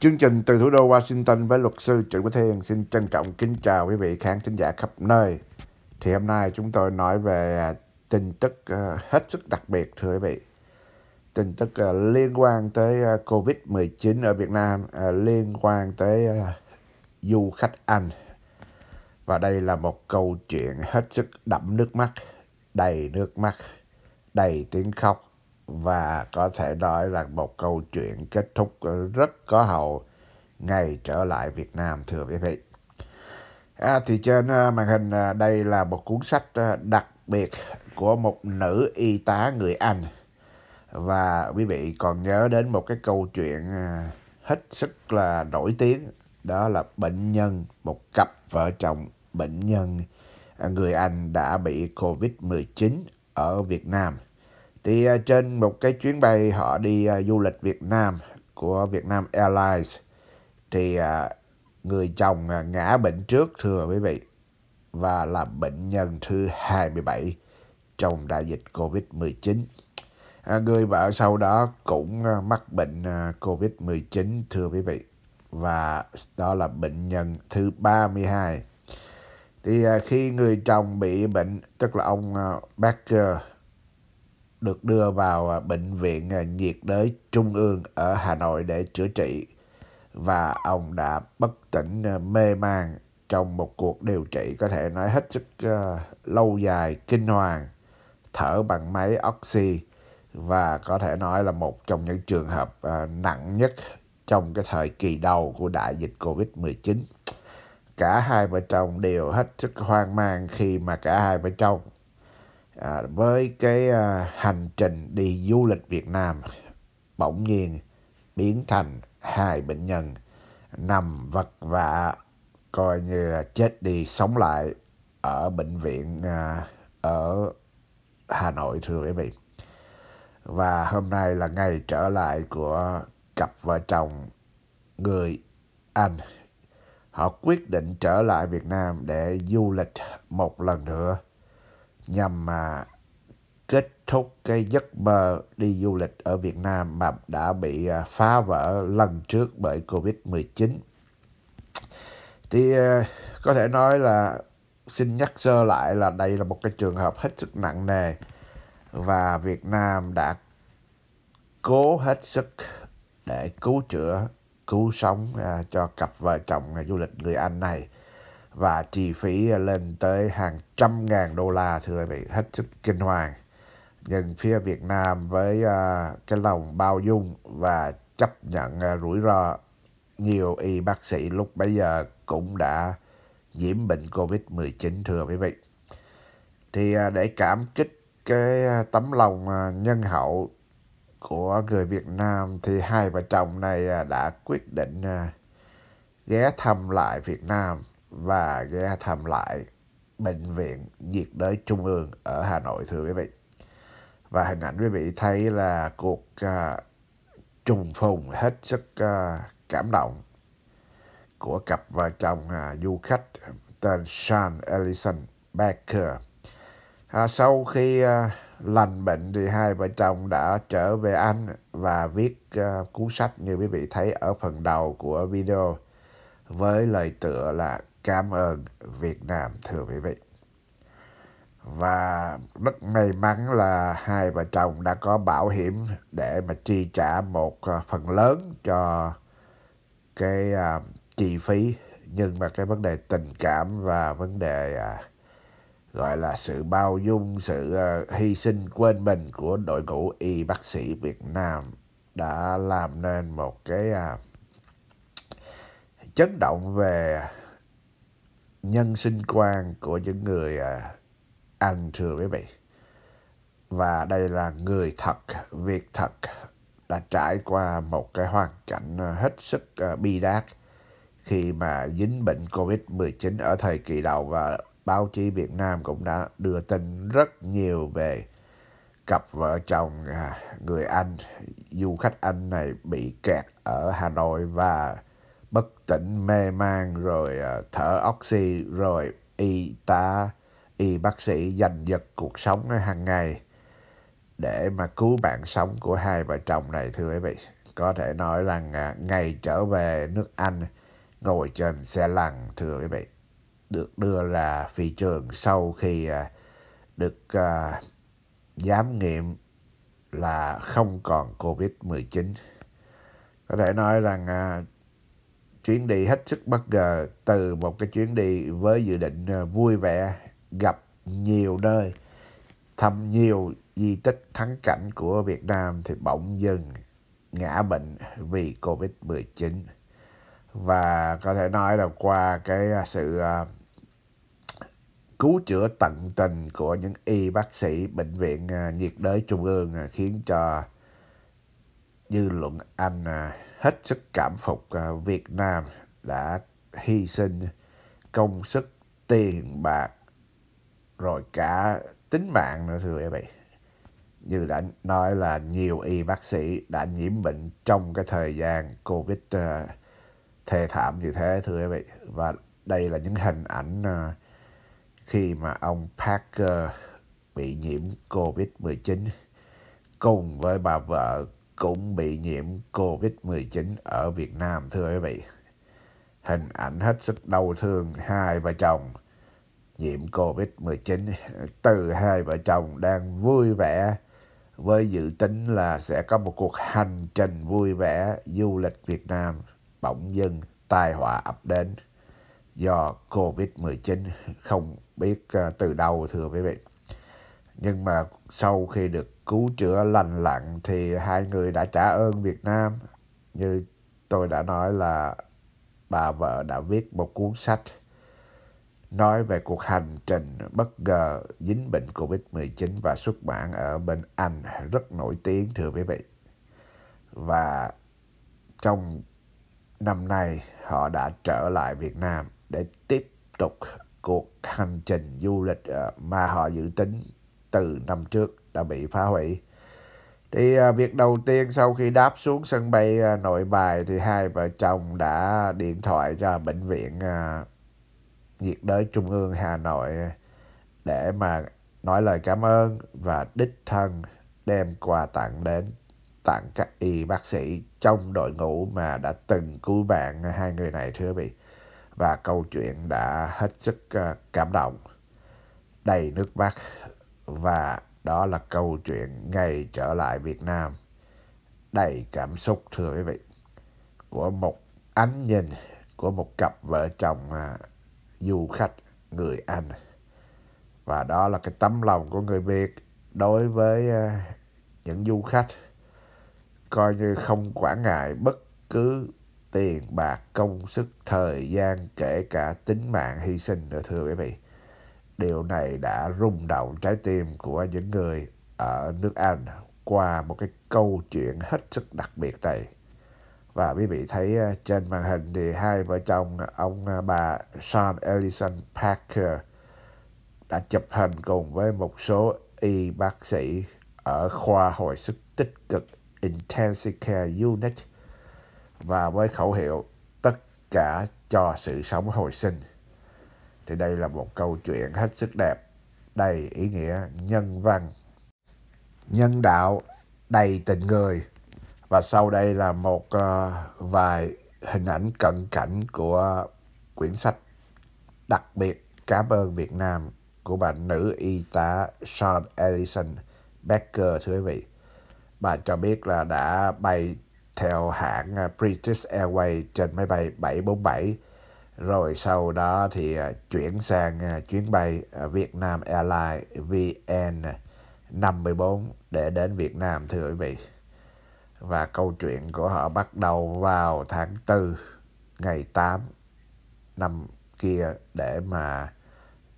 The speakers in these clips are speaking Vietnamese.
Chương trình từ thủ đô Washington với luật sư Trịnh Quốc Thiên xin trân trọng kính chào quý vị khán thính giả khắp nơi. Thì hôm nay chúng tôi nói về à, tin tức à, hết sức đặc biệt thưa quý vị. Tin tức à, liên quan tới Covid-19 ở Việt Nam, liên quan tới du khách Anh. Và đây là một câu chuyện hết sức đẫm nước mắt, đầy nước mắt, đầy tiếng khóc và có thể nói là một câu chuyện kết thúc rất có hậu ngày trở lại Việt Nam thưa quý vị. À, thì trên à, màn hình à, đây là một cuốn sách à, đặc biệt của một nữ y tá người Anh và quý vị còn nhớ đến một cái câu chuyện hết sức là nổi tiếng đó là bệnh nhân một cặp vợ chồng bệnh nhân người Anh đã bị Covid-19 ở Việt Nam thì à, trên một cái chuyến bay họ đi à, du lịch Việt Nam của Vietnam Airlines thì à, người chồng ngã bệnh trước thưa quý vị và là bệnh nhân thứ 27 trong đại dịch Covid-19. À, người vợ sau đó cũng mắc bệnh Covid-19 thưa quý vị và đó là bệnh nhân thứ 32. Thì khi người chồng bị bệnh tức là ông Baker được đưa vào à, Bệnh viện à, nhiệt đới Trung ương ở Hà Nội để chữa trị và ông đã bất tỉnh à, mê man trong một cuộc điều trị có thể nói hết sức uh, lâu dài, kinh hoàng, thở bằng máy oxy và có thể nói là một trong những trường hợp uh, nặng nhất trong cái thời kỳ đầu của đại dịch Covid-19. Cả hai vợ chồng đều hết sức hoang mang khi mà cả hai vợ chồng à, với cái à, hành trình đi du lịch Việt Nam bỗng nhiên biến thành hai bệnh nhân nằm vật vạ coi như là chết đi sống lại ở bệnh viện à, ở Hà Nội thưa quý vị. Và hôm nay là ngày trở lại của cặp vợ chồng người Anh. Họ quyết định trở lại Việt Nam để du lịch một lần nữa nhằm mà kết thúc cái giấc mơ đi du lịch ở Việt Nam mà đã bị à, phá vỡ lần trước bởi Covid-19. Thì à, có thể nói là xin nhắc sơ lại là đây là một cái trường hợp hết sức nặng nề và Việt Nam đã cố hết sức để cứu chữa, cứu sống à, cho cặp vợ chồng du lịch người Anh này và chi phí lên tới hàng trăm ngàn đô la thưa quý vị hết sức kinh hoàng nhưng phía Việt Nam với uh, cái lòng bao dung và chấp nhận uh, rủi ro nhiều y bác sĩ lúc bấy giờ cũng đã nhiễm bệnh Covid-19 thưa quý vị thì uh, để cảm kích cái tấm lòng nhân hậu của người Việt Nam thì hai vợ chồng này đã quyết định ghé thăm lại Việt Nam và ghé thăm lại Bệnh viện nhiệt đới trung ương ở Hà Nội thưa quý vị. Và hình ảnh quý vị thấy là cuộc uh, trùng phùng hết sức uh, cảm động của cặp vợ chồng uh, du khách tên Sean Ellison Baker. À, sau khi à, lành bệnh thì hai vợ chồng đã trở về Anh và viết à, cuốn sách như quý vị thấy ở phần đầu của video với lời tựa là cảm ơn Việt Nam thưa quý vị. Và rất may mắn là hai vợ chồng đã có bảo hiểm để mà chi trả một ờ, phần lớn cho cái uh, chi phí nhưng mà cái vấn đề tình cảm và vấn đề uh, gọi là sự bao dung, sự uh, hy sinh quên mình của đội ngũ y bác sĩ Việt Nam đã làm nên một cái uh, chấn động về nhân sinh quan của những người à, anh thưa quý vị và đây là người thật việc thật đã trải qua một cái hoàn cảnh à, hết sức à, bi đát khi mà dính bệnh Covid-19 ở thời kỳ đầu và báo chí Việt Nam cũng đã đưa tin rất nhiều về cặp vợ chồng à, người Anh, du khách Anh này bị kẹt ở Hà Nội và bất tỉnh mê man rồi à, thở oxy rồi y tá y bác sĩ giành giật cuộc sống à, hàng ngày để mà cứu bạn sống của hai vợ chồng này thưa quý vị có thể nói rằng à, ngày trở về nước Anh ngồi trên xe lăn thưa quý vị được đưa ra phi trường sau khi được giám nghiệm là không còn Covid-19. Có thể nói rằng chuyến đi hết sức bất ngờ từ một cái chuyến đi với dự định ờ, vui vẻ gặp nhiều nơi thăm nhiều di tích thắng cảnh của Việt Nam thì bỗng dưng ngã bệnh vì Covid-19 và có thể nói là qua cái ờ, sự ờ, cứu chữa tận tình của những y bác sĩ bệnh viện nhiệt đới trung ương khiến cho dư luận Anh à, hết sức cảm phục à, Việt Nam đã hy sinh công sức, tiền bạc, rồi cả tính mạng nữa thưa quý vị. Như đã nói là nhiều y bác sĩ đã nhiễm bệnh trong cái thời gian Covid à, thê thảm như thế thưa quý vị. Và đây là những hình ảnh khi mà ông Parker bị nhiễm Covid-19 cùng với bà vợ cũng bị nhiễm COVID-19 ở Việt Nam thưa quý vị. Hình ảnh hết sức đau thương hai vợ chồng nhiễm COVID-19 từ hai vợ chồng đang vui vẻ với dự tính là sẽ có một cuộc hành trình vui vẻ du lịch Việt Nam bỗng dưng tai họa ập đến do COVID-19 không biết ờ, từ đâu thưa quý vị. Nhưng mà sau khi được cứu chữa lành lặn thì hai người đã trả ơn Việt Nam. Như tôi đã nói là bà vợ đã viết một cuốn sách nói về cuộc hành trình bất ngờ dính bệnh Covid-19 và xuất bản ở bên Anh rất nổi tiếng thưa quý vị. Và trong năm nay họ đã trở lại Việt Nam để tiếp tục cuộc hành trình du lịch ờ, mà họ dự tính từ năm trước đã bị phá hủy. Thì à, việc đầu tiên sau khi đáp xuống sân bay à, nội bài thì hai vợ chồng đã điện thoại cho bệnh viện à, nhiệt đới trung ương Hà Nội để mà nói lời cảm ơn và đích thân đem quà tặng đến tặng các y bác sĩ trong đội ngũ mà đã từng cứu bạn hai người này thưa quý vị. Và câu chuyện đã hết sức cảm động, đầy nước mắt và đó là câu chuyện ngày trở lại Việt Nam. Đầy cảm xúc thưa quý vị. Của một ánh nhìn của một cặp vợ chồng à, du khách người Anh. Và đó là cái tấm lòng của người Việt đối với à, những du khách coi như không quản ngại bất cứ tiền bạc công sức thời gian kể cả tính mạng hy sinh nữa thưa quý vị Điều này đã rung động trái tim của những người ở nước Anh qua một cái câu chuyện hết sức đặc biệt này. Và quý vị thấy ờ, trên màn hình thì hai vợ chồng ông ờ, bà Sean Ellison Parker đã chụp hình cùng với một số y bác sĩ ở khoa hồi sức tích cực Intensive Care Unit và với khẩu hiệu tất cả cho sự sống hồi sinh thì đây là một câu chuyện hết sức đẹp, đầy ý nghĩa nhân văn, nhân đạo, đầy tình người. Và sau đây là một uh, vài hình ảnh cận cảnh của quyển sách đặc biệt Cảm ơn Việt Nam của bạn nữ y tá Sean Ellison Becker thưa quý vị. Bà cho biết là đã bay theo hãng ờ, British Airways trên máy bay 747 rồi sau đó thì à, chuyển sang à, chuyến bay à, Vietnam Airlines VN 54 để đến Việt Nam thưa quý vị. Và câu chuyện của họ bắt đầu vào tháng 4 ngày 8 năm kia để mà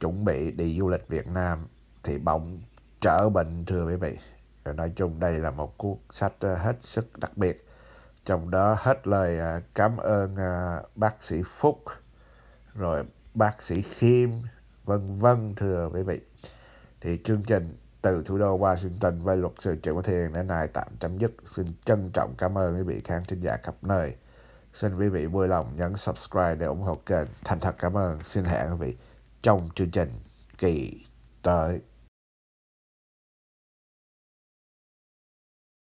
chuẩn bị đi du lịch Việt Nam thì bỗng trở bệnh thưa quý vị. Nói chung đây là một cuốn sách hết sức đặc biệt. Trong đó hết lời cảm ơn bác sĩ Phúc rồi bác sĩ Khiêm vân vân thưa quý vị thì chương trình từ thủ đô Washington với luật sư Triệu Quốc Thiền đến nay tạm chấm dứt xin trân trọng cảm ơn quý vị khán thính giả khắp nơi xin quý vị vui lòng nhấn subscribe để ủng hộ kênh thành thật cảm ơn xin hẹn quý vị trong chương trình kỳ tới